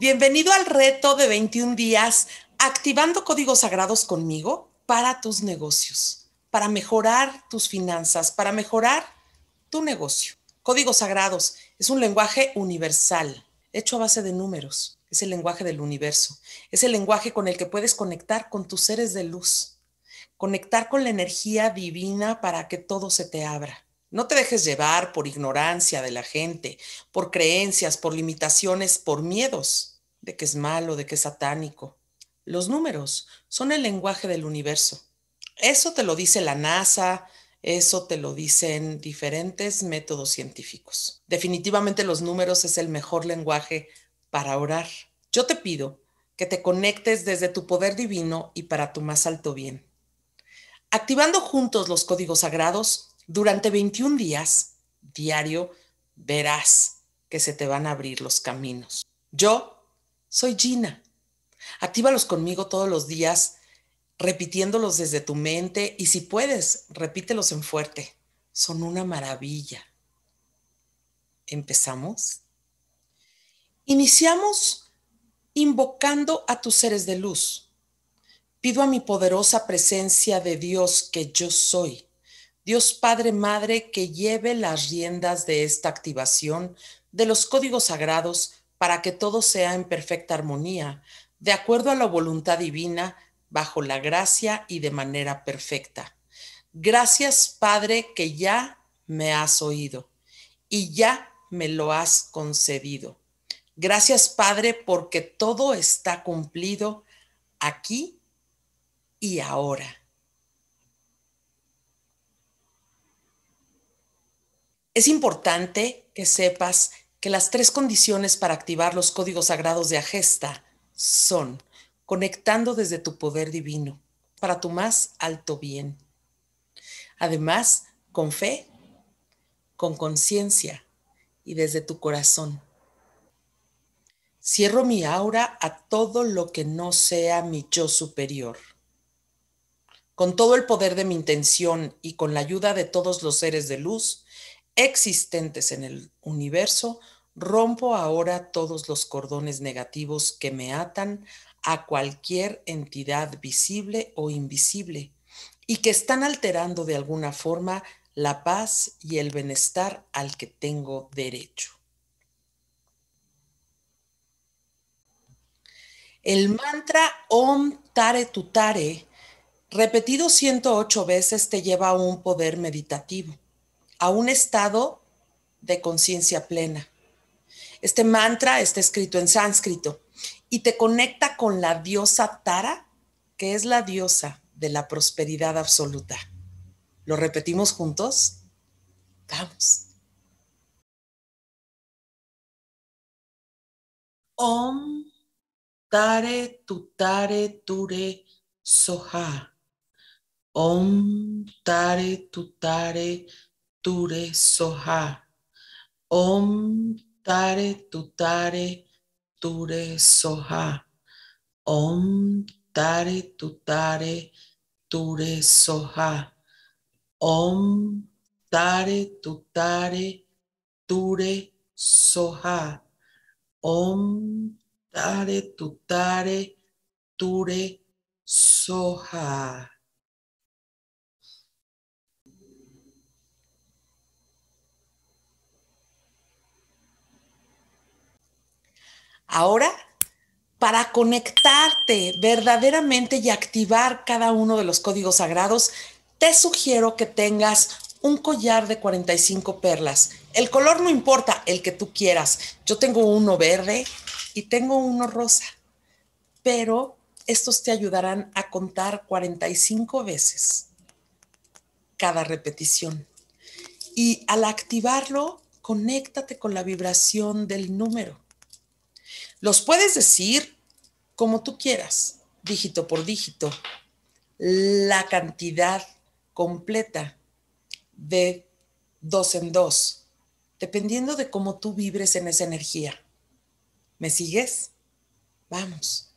Bienvenido al reto de 21 días, activando códigos sagrados conmigo para tus negocios, para mejorar tus finanzas, para mejorar tu negocio. Códigos sagrados es un lenguaje universal, hecho a base de números. Es el lenguaje del universo. Es el lenguaje con el que puedes conectar con tus seres de luz, conectar con la energía divina para que todo se te abra. No te dejes llevar por ignorancia de la gente, por creencias, por limitaciones, por miedos de que es malo, de que es satánico. Los números son el lenguaje del universo. Eso te lo dice la NASA, eso te lo dicen diferentes métodos científicos. Definitivamente los números es el mejor lenguaje para orar. Yo te pido que te conectes desde tu poder divino y para tu más alto bien. Activando juntos los códigos sagrados, durante 21 días diario verás que se te van a abrir los caminos. Yo soy Gina. Actívalos conmigo todos los días, repitiéndolos desde tu mente y si puedes, repítelos en fuerte. Son una maravilla. ¿Empezamos? Iniciamos invocando a tus seres de luz. Pido a mi poderosa presencia de Dios que yo soy, Dios Padre Madre, que lleve las riendas de esta activación de los códigos sagrados para que todo sea en perfecta armonía, de acuerdo a la voluntad divina, bajo la gracia y de manera perfecta. Gracias, Padre, que ya me has oído y ya me lo has concedido. Gracias, Padre, porque todo está cumplido aquí y ahora. Es importante que sepas que las tres condiciones para activar los códigos sagrados de Agesta son conectando desde tu poder divino para tu más alto bien. Además, con fe, con conciencia y desde tu corazón. Cierro mi aura a todo lo que no sea mi yo superior. Con todo el poder de mi intención y con la ayuda de todos los seres de luz, existentes en el universo, rompo ahora todos los cordones negativos que me atan a cualquier entidad visible o invisible y que están alterando de alguna forma la paz y el bienestar al que tengo derecho. El mantra Om Tare TARE repetido 108 veces, te lleva a un poder meditativo a un estado de conciencia plena. Este mantra está escrito en sánscrito y te conecta con la diosa Tara, que es la diosa de la prosperidad absoluta. ¿Lo repetimos juntos? Vamos. Om Tare Tutare Ture Soha. Om Tare Tutare Ture Soha. Om Tare Tutare Ture Soha. Om Tare Tutare Ture Soha. Om Tare Tutare Ture Soha. Om Tare Tutare Ture Soha. ahora para conectarte verdaderamente y activar cada uno de los códigos sagrados, te sugiero que tengas un collar de 45 perlas. El color no importa, el que tú quieras. Yo tengo uno verde y tengo uno rosa, pero estos te ayudarán a contar 45 veces cada repetición. Y al activarlo, conéctate con la vibración del número los puedes decir como tú quieras, dígito por dígito, la cantidad completa de dos en dos, dependiendo de cómo tú vibres en esa energía. ¿Me sigues? Vamos.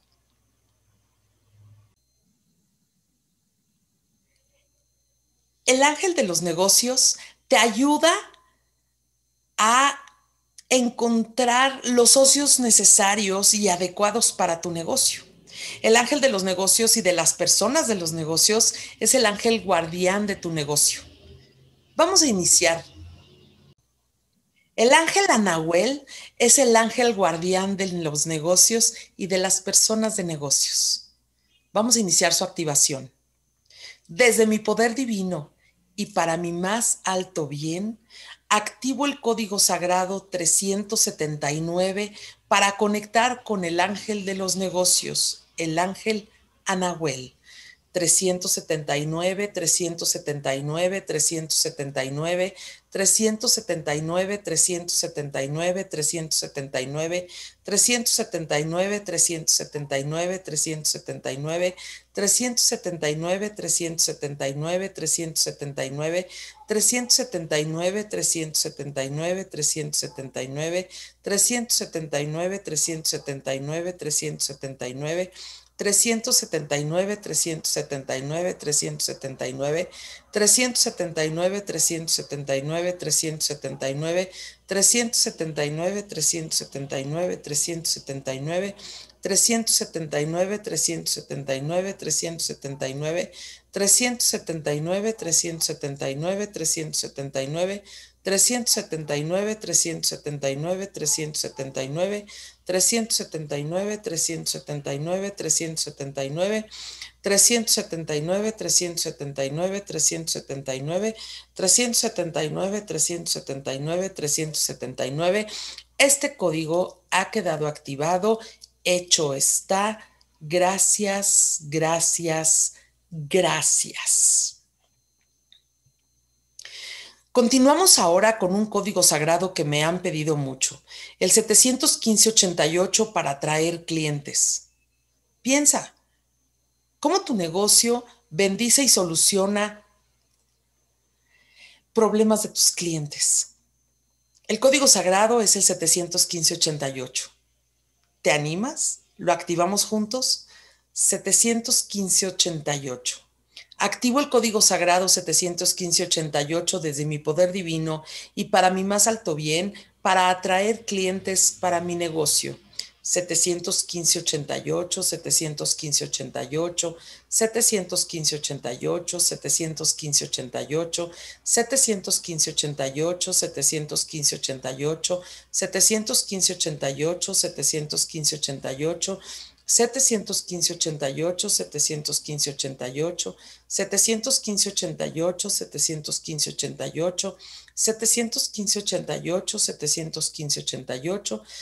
El ángel de los negocios te ayuda a encontrar los socios necesarios y adecuados para tu negocio. El ángel de los negocios y de las personas de los negocios es el ángel guardián de tu negocio. Vamos a iniciar. El ángel Anahuel es el ángel guardián de los negocios y de las personas de negocios. Vamos a iniciar su activación. Desde mi poder divino y para mi más alto bien, activo el código sagrado 379 para conectar con el ángel de los negocios, el ángel Anahuel. 379, 379, 379, 379, 379, 379, 379, 379, 379, 379, 379, 379, 379, 379, 379, 379, 379, 379, 379, 379, 379, 379, 379, 379, 379, 379, 379, 379, 379, 379, 379, 379, 379, 379, 379, 379, 379, 379, 379, 379, 379, 379, 379, 379, 379. Este código ha quedado activado, hecho está. Gracias, gracias, gracias. Continuamos ahora con un código sagrado que me han pedido mucho, el 715-88 para atraer clientes. Piensa, ¿cómo tu negocio bendice y soluciona problemas de tus clientes? El código sagrado es el 715-88. ¿Te animas? ¿Lo activamos juntos? 715-88. Activo el código sagrado 715-88 desde mi poder divino y para mi más alto bien, para atraer clientes para mi negocio. 715-88, 715-88, 715-88, 715-88, 715-88, 715-88, 715-88, 715-88, 715-88, 715-88, 715-88, 715-88, 715-88, 715-88,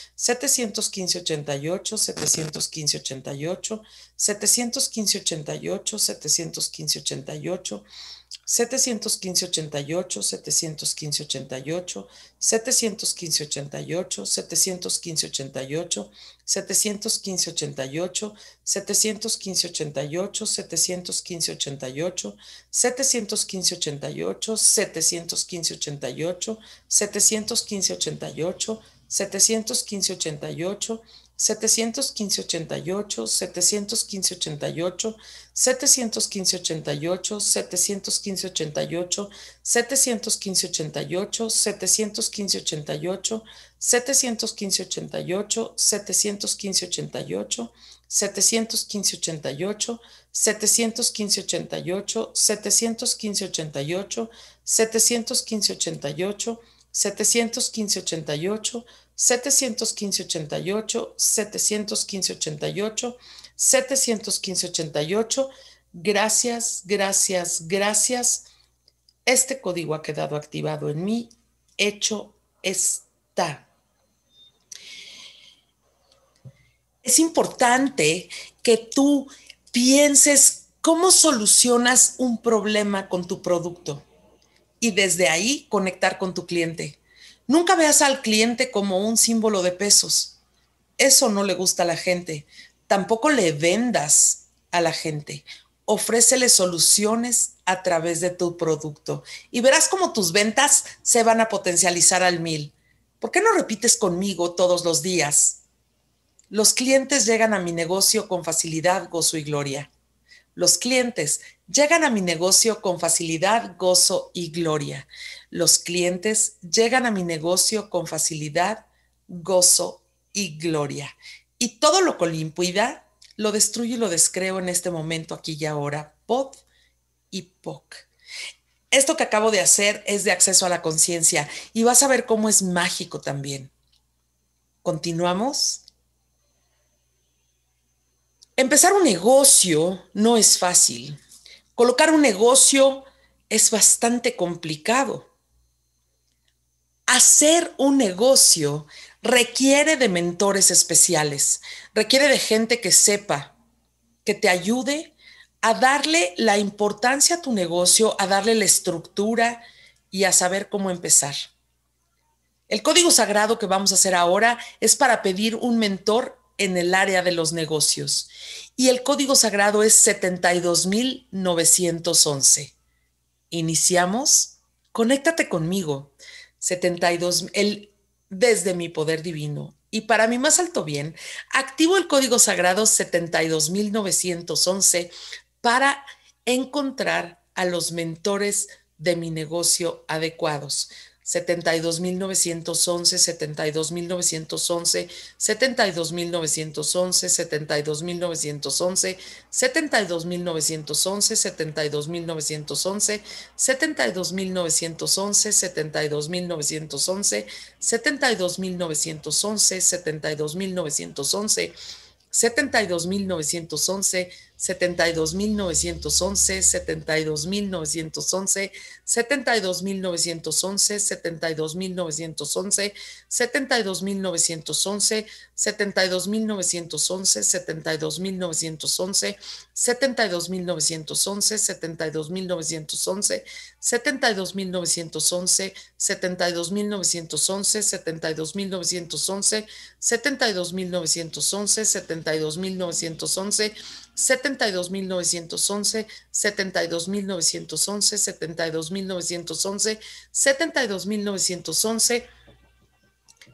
715-88, 715-88, 715-88, 715-88, 715-88, 715-88, 715-88, 715-88, 715-88, 715-88, 715-88, 715-88, 715-88, 715-88, 715-88, 715-88, 715-88, 715-88, 715-88, 715-88, 715-88, 715-88, 715-88, 715-88, 715-88, 715-88, 715-88, 715-88, 715-88, 715-88, 715-88. Gracias, gracias, gracias. Este código ha quedado activado en mí. Hecho está. Es importante que tú pienses cómo solucionas un problema con tu producto y desde ahí conectar con tu cliente Nunca veas al cliente como un símbolo de pesos. Eso no le gusta a la gente. Tampoco le vendas a la gente. Ofrécele soluciones a través de tu producto y verás cómo tus ventas se van a potencializar al mil. ¿Por qué no repites conmigo todos los días? Los clientes llegan a mi negocio con facilidad, gozo y gloria. Los clientes llegan a mi negocio con facilidad, gozo y gloria. Los clientes llegan a mi negocio con facilidad, gozo y gloria. Y todo lo con lo lo destruyo y lo descreo en este momento, aquí y ahora. Pod y POC. Esto que acabo de hacer es de acceso a la conciencia y vas a ver cómo es mágico también. Continuamos. Empezar un negocio no es fácil. Colocar un negocio es bastante complicado. Hacer un negocio requiere de mentores especiales, requiere de gente que sepa, que te ayude a darle la importancia a tu negocio, a darle la estructura y a saber cómo empezar. El código sagrado que vamos a hacer ahora es para pedir un mentor en el área de los negocios y el código sagrado es 72911. Iniciamos. Conéctate conmigo. 72 el desde mi poder divino y para mi más alto bien, activo el código sagrado 72911 para encontrar a los mentores de mi negocio adecuados. 72.911, 72.911, 72.911, 72.911, 72.911, 72.911, 72.911, 72.911, 72.911, 72.911, 72.911, 72.911, 72.911, 72.911, 72.911, 72.911, 72.911, 72.911, 72.911, 72.911, 72.911, 72.911, 72.911, 72.911, 72.911, 72.911, 72.911, 72.911, 72.911, 72.911,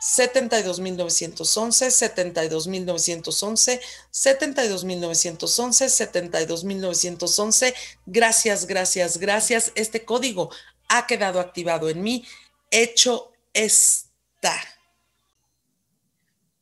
72.911, 72.911, 72.911, 72.911. Gracias, gracias, gracias. Este código ha quedado activado en mí. Hecho está.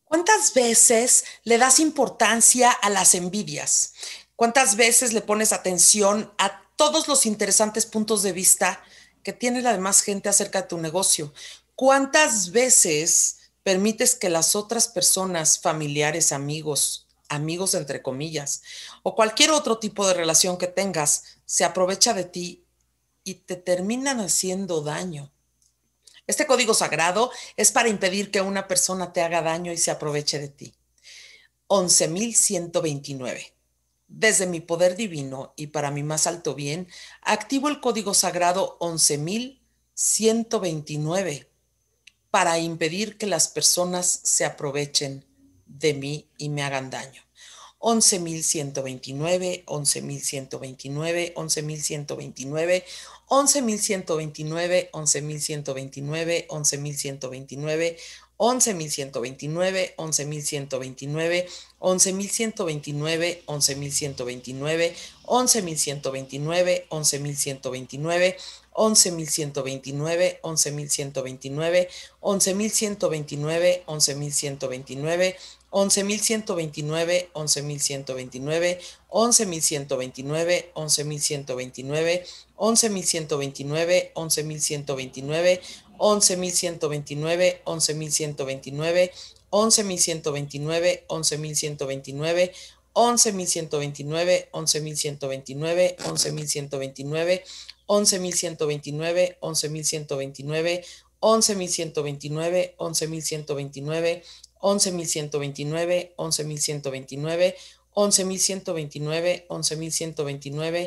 ¿Cuántas veces le das importancia a las envidias? ¿Cuántas veces le pones atención a todos los interesantes puntos de vista que tiene la demás gente acerca de tu negocio? ¿Cuántas veces permites que las otras personas, familiares, amigos, amigos entre comillas, o cualquier otro tipo de relación que tengas, se aprovecha de ti y te terminan haciendo daño? Este código sagrado es para impedir que una persona te haga daño y se aproveche de ti. 11129. Desde mi poder divino y para mi más alto bien, activo el código sagrado 11129 para impedir que las personas se aprovechen de mí y me hagan daño. 11.129, 11.129, 11.129, 11.129, 11.129, 11.129, 11.129, 11.129, 11.129, 11.129, 11.129, 11.129, 11129, 11129, 11129, 11129, 11129, 11129, 11129, 11129, 11129, 11129, 11129, 11129, 11129, 11129, 11.129, 11.129, 11.129, 11.129, 11.129, 11.129, 11.129, 11.129, 11.129, 11.129, 11.129, 11.129, 11.129, 11.129, 11.129,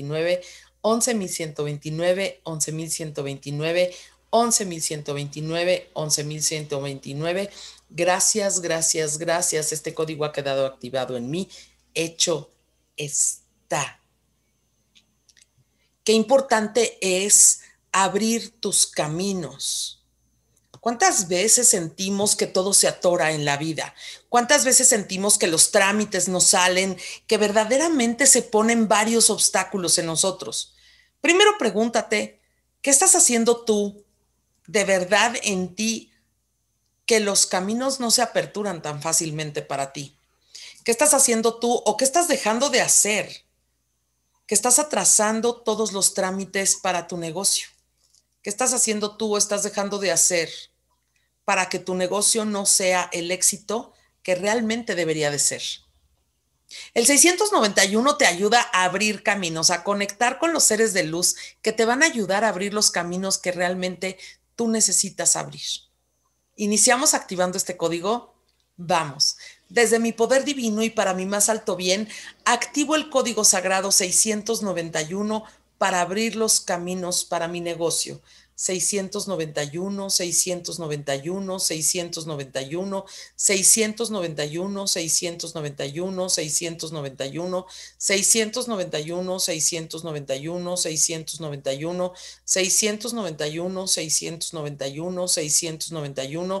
11.129, 11.129, 11129, 11129. Gracias, gracias, gracias. Este código ha quedado activado en mí. Hecho está. Qué importante es abrir tus caminos. ¿Cuántas veces sentimos que todo se atora en la vida? ¿Cuántas veces sentimos que los trámites no salen, que verdaderamente se ponen varios obstáculos en nosotros? Primero pregúntate, ¿qué estás haciendo tú de verdad en ti que los caminos no se aperturan tan fácilmente para ti. ¿Qué estás haciendo tú o qué estás dejando de hacer? Que estás atrasando todos los trámites para tu negocio. ¿Qué estás haciendo tú o estás dejando de hacer para que tu negocio no sea el éxito que realmente debería de ser? El 691 te ayuda a abrir caminos, a conectar con los seres de luz que te van a ayudar a abrir los caminos que realmente tú necesitas abrir. Iniciamos activando este código. Vamos. Desde mi poder divino y para mi más alto bien, activo el código sagrado 691 para abrir los caminos para mi negocio. 691, 691, 691, 691, 691, 691, 691, 691, 691, 691, 691, 691, 691,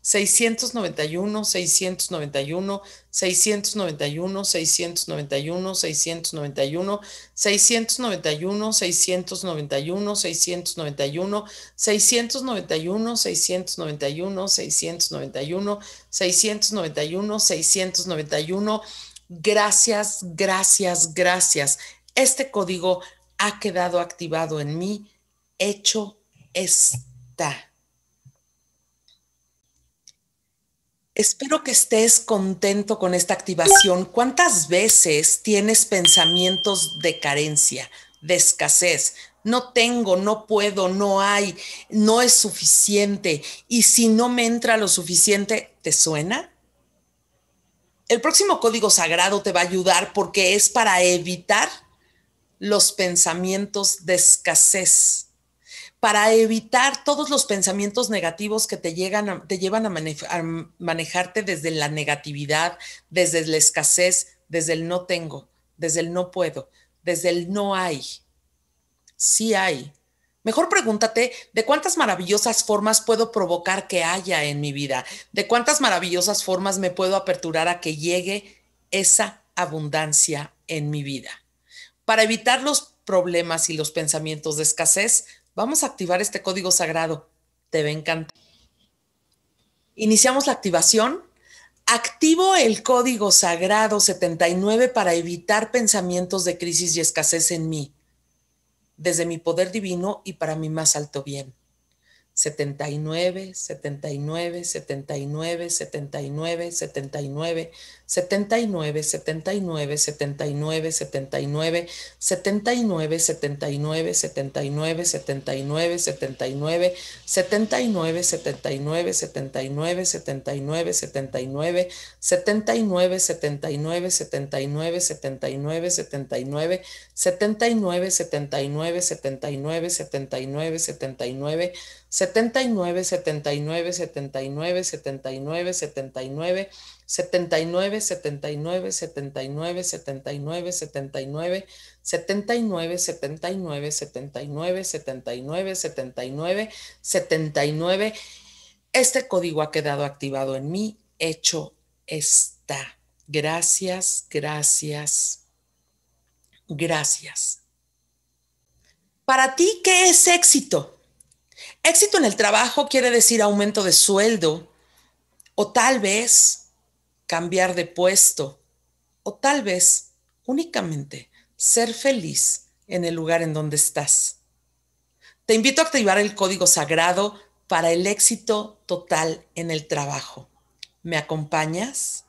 691, 691, 691, 691, 691, 691, 691, 691, 691, 691, 691, 691, 691. Gracias, gracias, gracias. Este código ha quedado activado en mí. Hecho está. Espero que estés contento con esta activación. ¿Cuántas veces tienes pensamientos de carencia, de escasez? No tengo, no puedo, no hay, no es suficiente. Y si no me entra lo suficiente, ¿te suena? El próximo código sagrado te va a ayudar porque es para evitar los pensamientos de escasez para evitar todos los pensamientos negativos que te, llegan te llevan a manejarte desde la negatividad, desde la escasez, desde el no tengo, desde el no puedo, desde el no hay. Sí hay. Mejor pregúntate de cuántas maravillosas formas puedo provocar que haya en mi vida, de cuántas maravillosas formas me puedo aperturar a que llegue esa abundancia en mi vida. Para evitar los problemas y los pensamientos de escasez, Vamos a activar este código sagrado. Te va a encantar. Iniciamos la activación. Activo el código sagrado 79 para evitar pensamientos de crisis y escasez en mí, desde mi poder divino y para mi más alto bien. 79, 79, 79, 79, 79, 79, 79, 79, 79, 79, 79, 79, 79, 79, 79, 79, 79, 79, 79, 79, 79, 79, 79, 79, 79, 79, 79, 79, 79, 79, 79, 79, 79, 79, 79, 79, 79, 79, 79, 79, 79, 79, 79, 79, 79. Este código ha quedado activado en mí, hecho está. Gracias, gracias, gracias. Para ti, ¿qué es éxito? Éxito en el trabajo quiere decir aumento de sueldo o tal vez cambiar de puesto o tal vez únicamente ser feliz en el lugar en donde estás. Te invito a activar el código sagrado para el éxito total en el trabajo. ¿Me acompañas?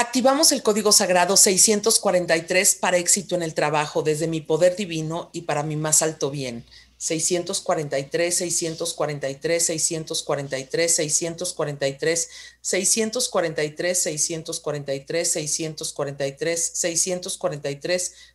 Activamos el Código Sagrado 643 para éxito en el trabajo desde mi poder divino y para mi más alto bien. 643, 643, 643, 643, 643, 643, 643, 643, 643,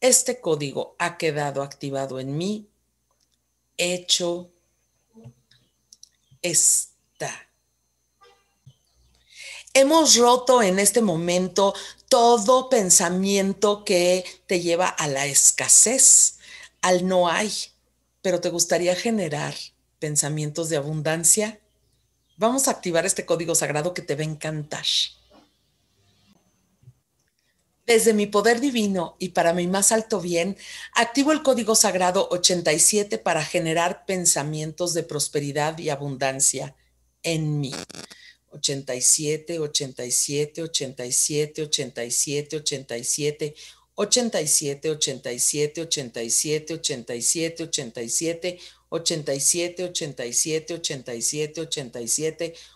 Este código ha quedado activado en mí, hecho está. Hemos roto en este momento todo pensamiento que te lleva a la escasez, al no hay, pero te gustaría generar pensamientos de abundancia. Vamos a activar este código sagrado que te va a encantar. Desde mi poder divino y para mi más alto bien, activo el código sagrado 87 para generar pensamientos de prosperidad y abundancia en mí. 87, 87, 87, 87, 87, 87, 87, 87, 87, 87, 87, 87, 87, 87,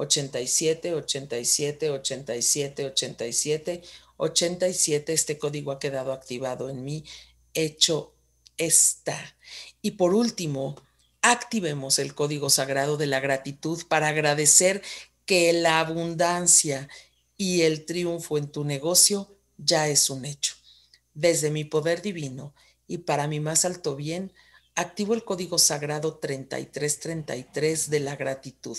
87, 87, 87, 87, 87. Este código ha quedado activado en mí. Hecho está. Y por último, activemos el código sagrado de la gratitud para agradecer que la abundancia y el triunfo en tu negocio ya es un hecho. Desde mi poder divino y para mi más alto bien, activo el código sagrado 3333 de la gratitud.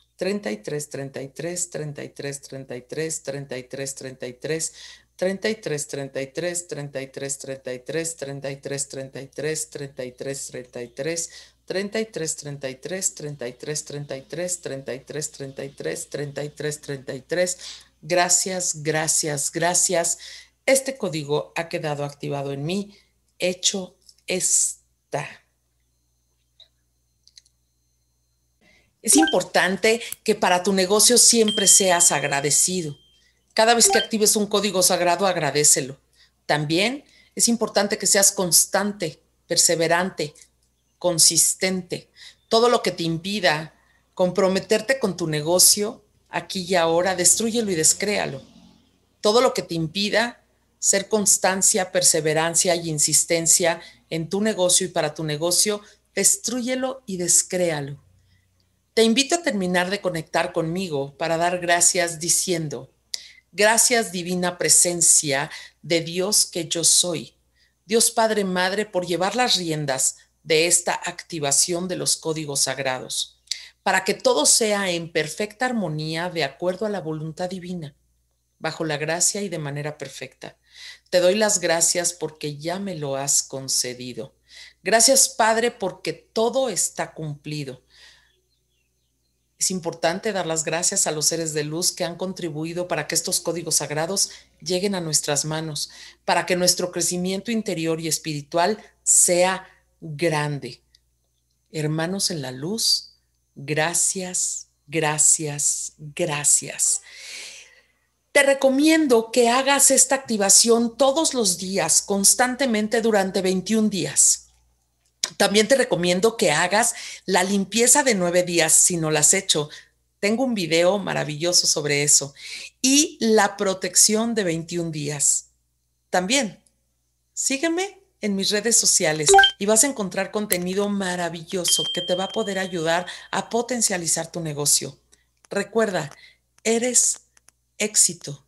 33 33 33 33 33 33 33 33 33 33 33 33 33 33 33 33 33 33 33 33 33 33 Gracias, gracias, gracias. Este código ha quedado activado en mí. Hecho esta. Es importante que para tu negocio siempre seas agradecido. Cada vez que actives un código sagrado, agradecelo. También es importante que seas constante, perseverante, consistente. Todo lo que te impida comprometerte con tu negocio aquí y ahora, destruyelo y descréalo. Todo lo que te impida ser constancia, perseverancia y insistencia en tu negocio y para tu negocio, destruyelo y descréalo. Te invito a terminar de conectar conmigo para dar gracias diciendo, gracias divina presencia de Dios que yo soy. Dios Padre Madre por llevar las riendas de esta activación de los códigos sagrados, para que todo sea en perfecta armonía de acuerdo a la voluntad divina, bajo la gracia y de manera perfecta. Te doy las gracias porque ya me lo has concedido. Gracias Padre porque todo está cumplido. Es importante dar las gracias a los seres de luz que han contribuido para que estos códigos sagrados lleguen a nuestras manos, para que nuestro crecimiento interior y espiritual sea grande. Hermanos en la luz, gracias, gracias, gracias. Te recomiendo que hagas esta activación todos los días, constantemente durante 21 días. También te recomiendo que hagas la limpieza de nueve días si no la has hecho. Tengo un video maravilloso sobre eso. Y la protección de 21 días. También, sígueme en mis redes sociales y vas a encontrar contenido maravilloso que te va a poder ayudar a potencializar tu negocio. Recuerda, eres éxito.